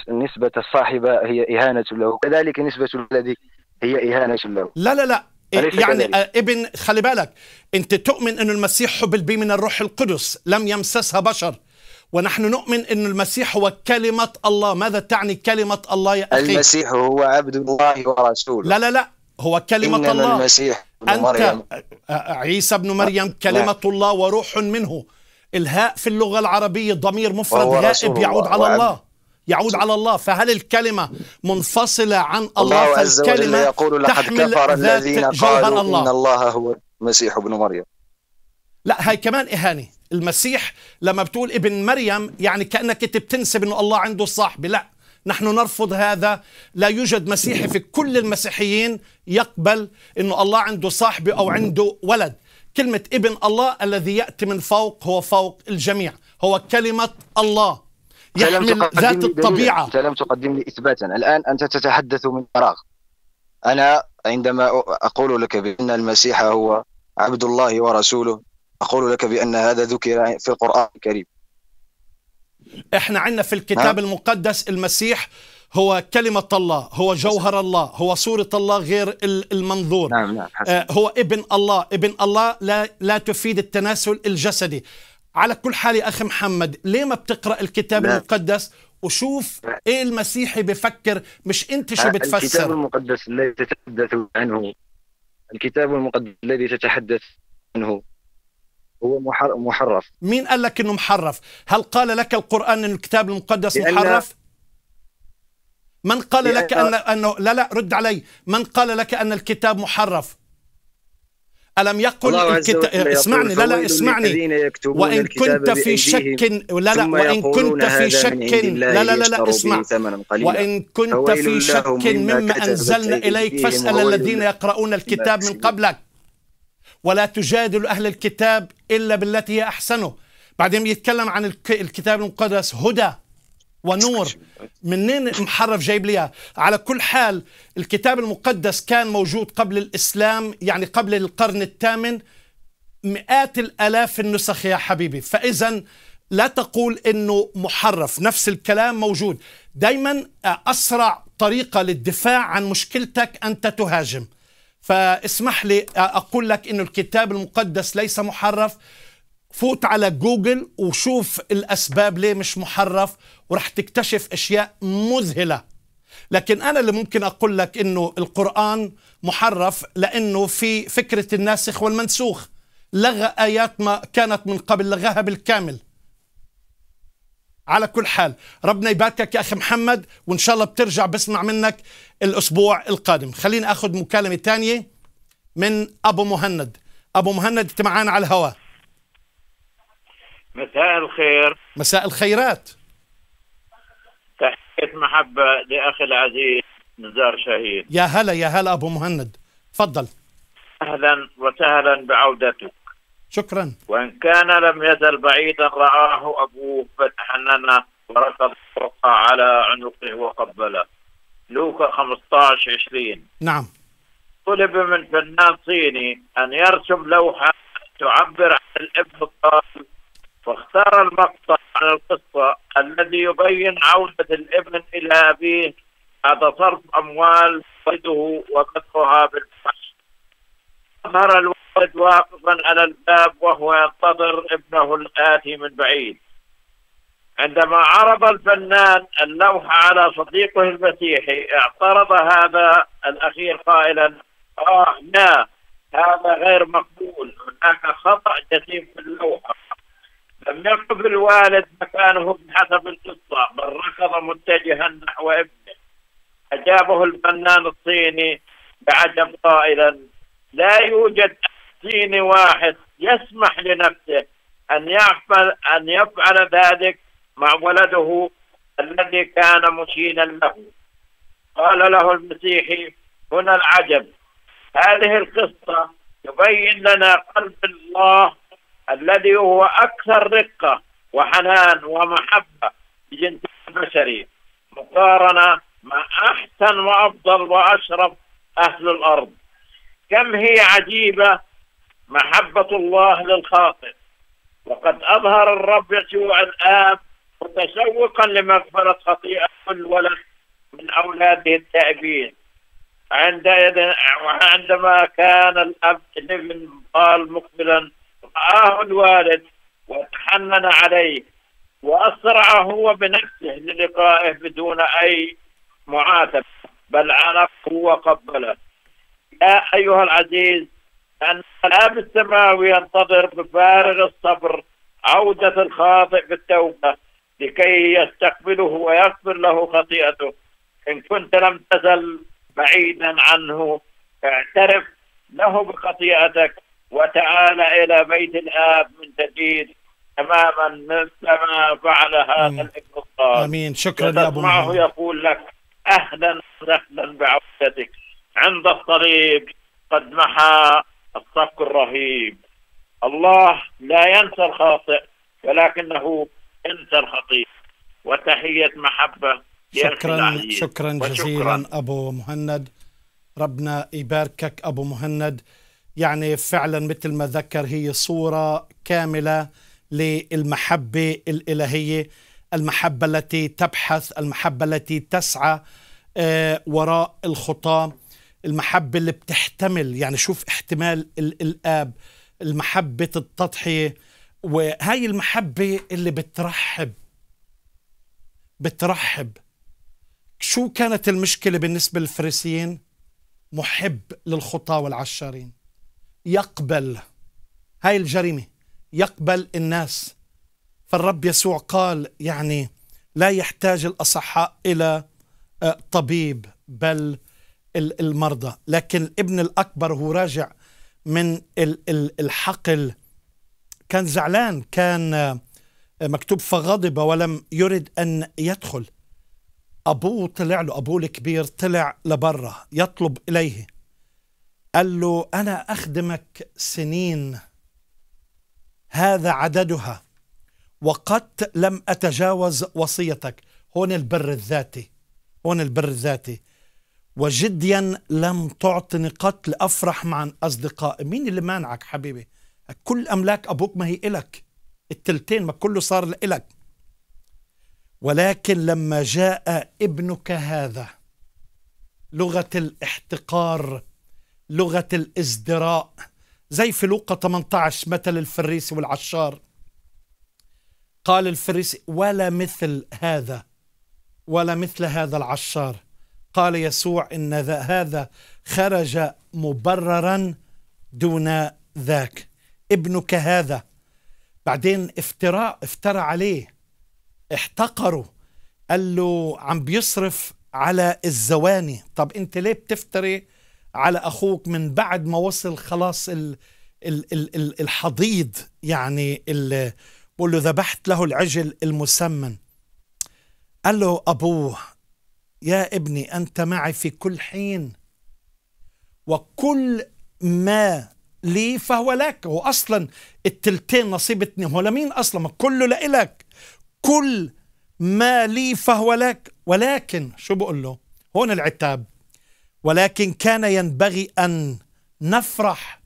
نسبه الصاحبه هي اهانه له كذلك نسبه الولد هي اهانه له لا لا لا يعني كذلك. آه، ابن خلي بالك انت تؤمن ان المسيح حبل بي من الروح القدس لم يمسسها بشر ونحن نؤمن أن المسيح هو كلمة الله ماذا تعني كلمة الله يا أخي المسيح هو عبد الله ورسوله لا لا لا هو كلمة إنما الله المسيح أنت مريم. عيسى بن مريم كلمة الله وروح منه الهاء في اللغة العربية ضمير مفرد هائب يعود على الله يعود على الله فهل الكلمة منفصلة عن الله, الله فالكلمة يقول لقد كفر الذين قالوا الله. إن الله هو المسيح ابن مريم لا هاي كمان إهانة المسيح لما بتقول ابن مريم يعني كأنك بتنسب أنه الله عنده صاحب لا نحن نرفض هذا لا يوجد مسيحي في كل المسيحيين يقبل أنه الله عنده صاحب أو عنده ولد كلمة ابن الله الذي يأتي من فوق هو فوق الجميع هو كلمة الله يحمل يعني ذات الطبيعة انت لم تقدم لي إثباتا الآن أنت تتحدث من فراغ أنا عندما أقول لك بأن المسيح هو عبد الله ورسوله أقول لك بأن هذا ذكر في القرآن الكريم احنا عندنا في الكتاب نعم. المقدس المسيح هو كلمة الله هو جوهر الله هو صورة الله غير المنظور نعم نعم آه هو ابن الله ابن الله لا, لا تفيد التناسل الجسدي على كل حال يا أخي محمد ليه ما بتقرأ الكتاب نعم. المقدس وشوف نعم. ايه المسيحي بفكر مش انت شو آه، بتفسر الكتاب المقدس الذي تتحدث عنه الكتاب المقدس الذي تتحدث عنه هو محرف مين قال لك انه محرف؟ هل قال لك القران ان الكتاب المقدس محرف؟ من قال لك ان انه لا لا رد علي، من قال لك ان الكتاب محرف؟ ألم يقل الكتاب اسمعني لا لا اسمعني وإن كنت في شك لا لا وإن كنت في شك لا لا لا, لا اسمع وإن كنت في شك مما أنزلنا إليك فاسأل الذين يقرؤون الكتاب من قبلك ولا تجادل أهل الكتاب إلا بالتي هي أحسنه بعدين يتكلم عن الكتاب المقدس هدى ونور منين محرف جايب ليها على كل حال الكتاب المقدس كان موجود قبل الإسلام يعني قبل القرن الثامن مئات الآلاف النسخ يا حبيبي فإذا لا تقول انه محرف نفس الكلام موجود دايما اسرع طريقه للدفاع عن مشكلتك انت تهاجم فاسمح لي اقول لك انه الكتاب المقدس ليس محرف فوت على جوجل وشوف الاسباب ليه مش محرف ورح تكتشف اشياء مذهله لكن انا اللي ممكن اقول لك انه القران محرف لانه في فكره الناسخ والمنسوخ لغى ايات ما كانت من قبل لغاها بالكامل على كل حال ربنا يباركك يا أخي محمد وإن شاء الله بترجع بسمع منك الأسبوع القادم خلينا أخذ مكالمة تانية من أبو مهند أبو مهند أنت معانا على الهواء مساء الخير مساء الخيرات تحية محبة لأخي العزيز نزار شاهين يا هلا يا هلا أبو مهند تفضل أهلا وسهلا بعودتك شكرا وإن كان لم يزل بعيدا رآه أبوه فتحنن وركض وقع على عنقه وقبله لوكا 15 20 نعم طلب من فنان صيني أن يرسم لوحة تعبر عن الابن الطالب فاختار المقطع عن القصة الذي يبين عودة الابن إلى أبيه بعد صرف أموال والده وقطعها بالفحش ظهر الوقت قد واقفا على الباب وهو ينتظر ابنه الآتي من بعيد عندما عرض الفنان اللوحة على صديقه المسيحي اعترض هذا الأخير قائلا آه لا هذا غير مقبول هناك خطأ جسيم في اللوحة لم يقف الوالد مكانه بحسب القصة بل ركض متجها نحو ابنه أجابه الفنان الصيني بعجب قائلا لا يوجد فلسطيني واحد يسمح لنفسه أن يفعل أن يفعل ذلك مع ولده الذي كان مشينا له قال له المسيحي هنا العجب هذه القصة تبين لنا قلب الله الذي هو أكثر رقة وحنان ومحبة بجنس البشري مقارنة مع أحسن وأفضل وأشرف أهل الأرض كم هي عجيبة محبة الله للخاطئ وقد أظهر الرب يسوع الآب متسوقا لمغفرة خطيئة كل ولد من أولاده التائبين عندئذ وعندما كان الأب ابن قال مقبلا رآه الوالد وتحنن عليه وأسرع هو بنفسه للقائه بدون أي معاتبة بل عرفه وقبله يا أيها العزيز أن الأب السماوي ينتظر بفارغ الصبر عودة الخاطئ بالتوبة لكي يستقبله ويغفر له خطيئته إن كنت لم تزل بعيدا عنه اعترف له بخطيئتك وتعال إلى بيت الآب من جديد تماما مثلما فعل هذا الابن الصالح امين شكرا يا ابو معه يقول لك اهلا وسهلا بعودتك عند الطريق قد محى الصفق الرهيب الله لا ينسى الخاطئ ولكنه انسى الخطيئة وتحية محبة شكرا شكرا جزيلا وشكرا. أبو مهند ربنا يباركك أبو مهند يعني فعلا مثل ما ذكر هي صورة كاملة للمحبة الإلهية المحبة التي تبحث المحبة التي تسعى آه، وراء الخطاه المحبة اللي بتحتمل يعني شوف احتمال الآب المحبة التضحية وهاي المحبة اللي بترحب بترحب شو كانت المشكلة بالنسبة للفريسيين محب للخطاة والعشارين يقبل هاي الجريمة يقبل الناس فالرب يسوع قال يعني لا يحتاج الأصحاء إلى آه، طبيب بل المرضى لكن الابن الأكبر هو راجع من الحقل كان زعلان كان آه، مكتوب فغضب ولم يرد أن يدخل أبوه طلع له أبوه الكبير طلع لبرا يطلب إليه قال له أنا أخدمك سنين هذا عددها وقد لم أتجاوز وصيتك هون البر الذاتي هون البر الذاتي وجديا لم تعطني قط لأفرح مع أصدقائي مين اللي مانعك حبيبي كل أملاك أبوك ما هي إلك التلتين ما كله صار لإلك ولكن لما جاء ابنك هذا لغة الاحتقار لغة الازدراء زي في لوقا 18 مثل الفريسي والعشار قال الفريسي ولا مثل هذا ولا مثل هذا العشار قال يسوع إن هذا خرج مبررا دون ذاك ابنك هذا بعدين افتراء افترى عليه احتقره قال له عم بيصرف على الزواني طب انت ليه بتفتري على اخوك من بعد ما وصل خلاص ال ال ال ال الحضيض يعني بقول له ذبحت له العجل المسمن قال له ابوه يا ابني أنت معي في كل حين وكل ما لي فهو لك هو أصلا التلتين نصيب اتنين هو لمين أصلا ما كله لإلك كل ما لي فهو لك ولكن شو بقول له هون العتاب ولكن كان ينبغي أن نفرح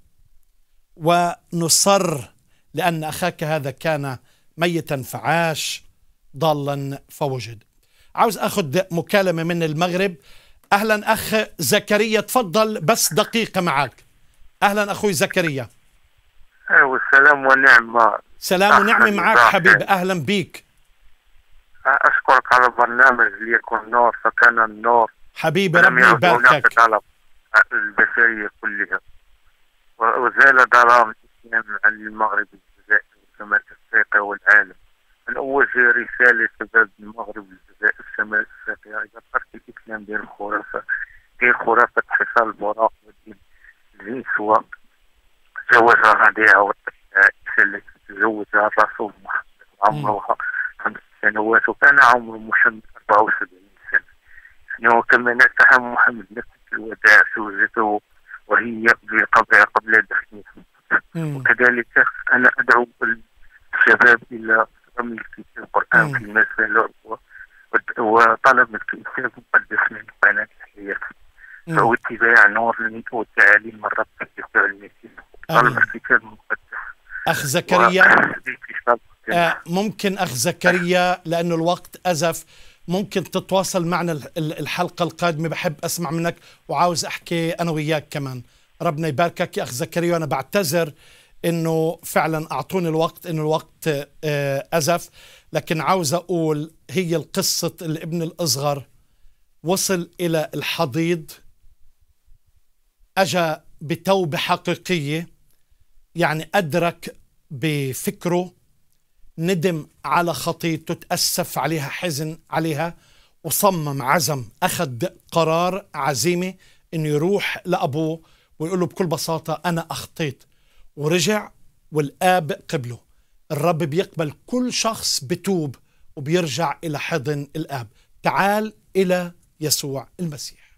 ونصر لأن أخاك هذا كان ميتا فعاش ضالا فوجد عاوز اخذ مكالمه من المغرب اهلا اخ زكريا تفضل بس دقيقه معك اهلا اخوي زكريا آه، والسلام ونعمه سلام ونعمه معك حبيب اهلا بيك آه، اشكرك على البرنامج ليكن نور فكان النور حبيبي ربي يباركك على البشريه كلها وزال ظلام الاسلام عن المغرب الجزائري كما تستيقظ العالم أن أوجه رسالة شباب المغرب دي الخرافه خرافة حصار البراق والدين ذي هو تزوجها رضيع والعائشة تزوجها الرسول محمد عمرها خمس سنوات وكان عمر محمد 74 سنة يعني وكما نتهم محمد نفس الوداع زوجته وهي قبل قبل دفنها وكذلك اخ زكريا آه، ممكن اخ زكريا لانه الوقت ازف ممكن تتواصل معنا الحلقه القادمه بحب اسمع منك وعاوز احكي انا وياك كمان ربنا يباركك يا اخ زكريا وانا بعتذر انه فعلا اعطوني الوقت انه الوقت آه، ازف لكن عاوز اقول هي القصه الابن الاصغر وصل الى الحضيض اجا بتوبه حقيقيه يعني ادرك بفكره ندم على خطيته تأسف عليها حزن عليها وصمم عزم أخذ قرار عزيمة إنه يروح لأبوه ويقول له بكل بساطة أنا أخطيت ورجع والآب قبله الرب بيقبل كل شخص بتوب وبيرجع إلى حضن الآب تعال إلى يسوع المسيح